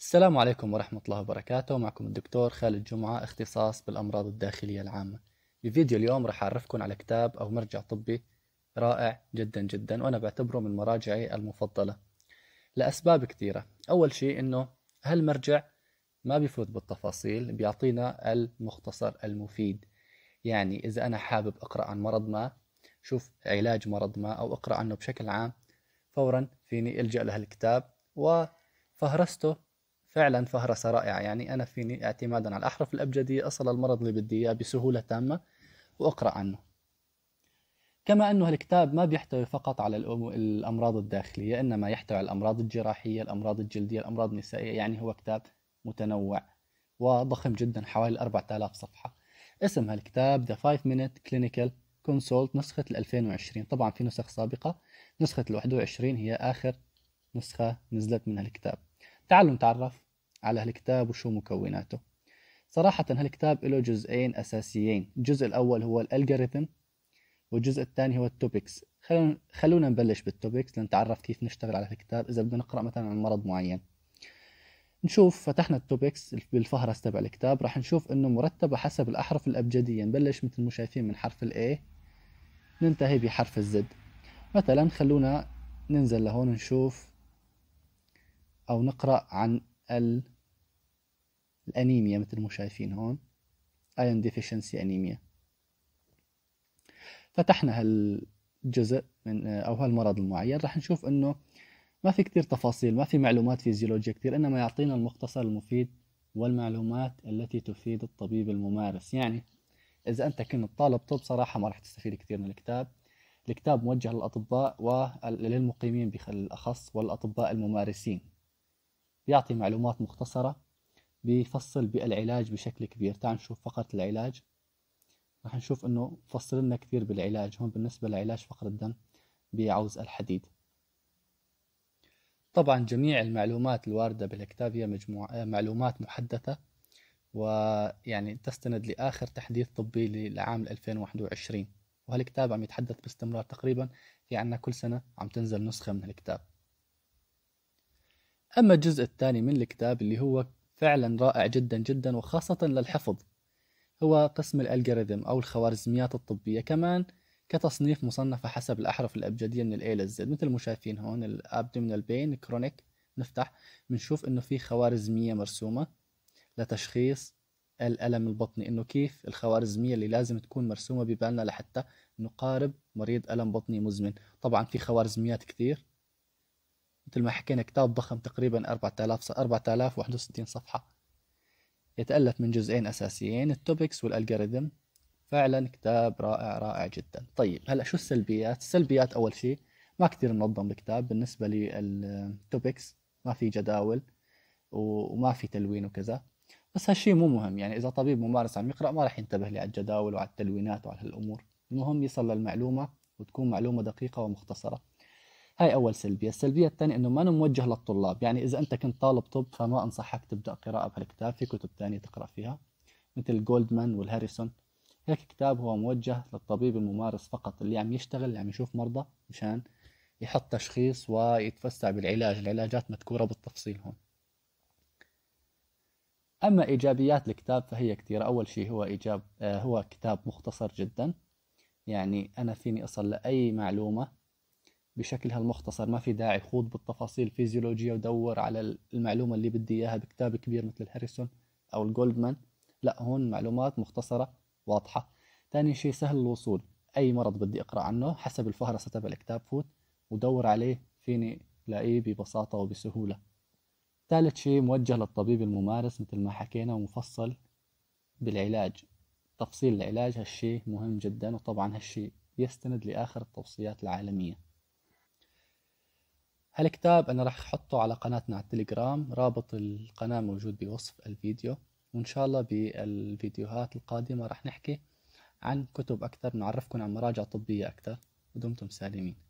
السلام عليكم ورحمة الله وبركاته معكم الدكتور خالد جمعة اختصاص بالأمراض الداخلية العامة بفيديو اليوم راح أعرفكم على كتاب أو مرجع طبي رائع جدا جدا وأنا بعتبره من مراجعي المفضلة لأسباب كثيرة أول شيء أنه هالمرجع ما بيفوت بالتفاصيل بيعطينا المختصر المفيد يعني إذا أنا حابب أقرأ عن مرض ما شوف علاج مرض ما أو أقرأ عنه بشكل عام فورا فيني ألجأ لهالكتاب وفهرسته فعلا فهرسة رائعة يعني أنا فيني اعتمادا على الأحرف الأبجدية أصل المرض اللي بدي إياه بسهولة تامة وأقرأ عنه كما أنه الكتاب ما بيحتوي فقط على الأمراض الداخلية إنما يحتوي على الأمراض الجراحية الأمراض الجلدية الأمراض النسائية يعني هو كتاب متنوع وضخم جدا حوالي 4000 صفحة اسم هالكتاب ذا 5 Minute Clinical Consult نسخة 2020 طبعا في نسخ سابقة نسخة 21 هي آخر نسخة نزلت من هالكتاب تعالوا نتعرف على هالكتاب وشو مكوناته صراحة هالكتاب له جزئين أساسيين الجزء الأول هو الألغوريثم والجزء الثاني هو التوبكس خلونا نبلش بالتوبكس لنتعرف كيف نشتغل على الكتاب إذا بدنا نقرأ مثلا عن مرض معين نشوف فتحنا التوبكس بالفهرس تبع الكتاب راح نشوف انه مرتبة حسب الأحرف الأبجدية نبلش مثل ما شايفين من حرف الاي A ننتهي بحرف الزد مثلا خلونا ننزل لهون نشوف أو نقرأ عن الأنيميا مثل ما شايفين هون ايون ديفيشنسي انيميا فتحنا هالجزء من او هالمرض المعين راح نشوف انه ما في كثير تفاصيل ما في معلومات فيزيولوجية كثير انما يعطينا المختصر المفيد والمعلومات التي تفيد الطبيب الممارس يعني اذا انت كنت طالب طب صراحة ما راح تستفيد كثير من الكتاب الكتاب موجه للاطباء وللمقيمين بالاخص والاطباء الممارسين بيعطي معلومات مختصرة بيفصل بالعلاج بشكل كبير تعال نشوف فقرة العلاج راح نشوف انه فصل لنا كثير بالعلاج هون بالنسبة لعلاج فقر الدم بعوز الحديد طبعا جميع المعلومات الواردة بالكتاب هي مجموعة آه، معلومات محدثة ويعني تستند لآخر تحديث طبي لعام 2021 وهالكتاب عم يتحدث باستمرار تقريبا في عنا كل سنة عم تنزل نسخة من الكتاب أما الجزء الثاني من الكتاب اللي هو فعلا رائع جدا جدا وخاصة للحفظ هو قسم الألغوريثم أو الخوارزميات الطبية كمان كتصنيف مصنفة حسب الأحرف الأبجدية من الأي للزد مثل ما شايفين هون الأبدومينال بين كرونيك نفتح بنشوف إنه في خوارزمية مرسومة لتشخيص الألم البطني إنه كيف الخوارزمية اللي لازم تكون مرسومة ببالنا لحتى نقارب مريض ألم بطني مزمن طبعا في خوارزميات كثير مثل ما حكينا كتاب ضخم تقريبا 4000 4061 صفحة يتألف من جزئين أساسيين التوبكس والألغوريثم فعلا كتاب رائع رائع جدا طيب هلا شو السلبيات السلبيات أول شيء ما كتير منظم الكتاب بالنسبة للتوبكس ما في جداول وما في تلوين وكذا بس هالشيء مو مهم يعني إذا طبيب ممارس عم يقرأ ما راح ينتبه لي على الجداول وعلى التلوينات وعلى هالأمور المهم يصل للمعلومة وتكون معلومة دقيقة ومختصرة هاي أول سلبية السلبية الثانية أنه ما موجه للطلاب يعني إذا أنت كنت طالب طب فما أنصحك تبدأ قراءة بهالكتاب في كتب ثانية تقرأ فيها مثل جولدمان والهاريسون هيك كتاب هو موجه للطبيب الممارس فقط اللي عم يشتغل اللي عم يشوف مرضى مشان يحط تشخيص ويتوسع بالعلاج العلاجات مذكورة بالتفصيل هون أما إيجابيات الكتاب فهي كثيرة أول شيء هو إيجاب آه هو كتاب مختصر جدا يعني أنا فيني أصل لأي معلومة بشكلها المختصر ما في داعي خوض بالتفاصيل الفيزيولوجية ودور على المعلومة اللي بدي إياها بكتاب كبير مثل الهاريسون أو الجولدمان لا هون معلومات مختصرة واضحة ثاني شيء سهل الوصول أي مرض بدي أقرأ عنه حسب الفهرسة تبع الكتاب فوت ودور عليه فيني لاقيه ببساطة وبسهولة ثالث شيء موجه للطبيب الممارس مثل ما حكينا ومفصل بالعلاج تفصيل العلاج هالشيء مهم جدا وطبعا هالشيء يستند لآخر التوصيات العالمية هالكتاب أنا راح أحطه على قناتنا على التليجرام رابط القناة موجود بوصف الفيديو وإن شاء الله بالفيديوهات القادمة راح نحكي عن كتب أكثر نعرفكم عن مراجع طبية أكثر ودمتم سالمين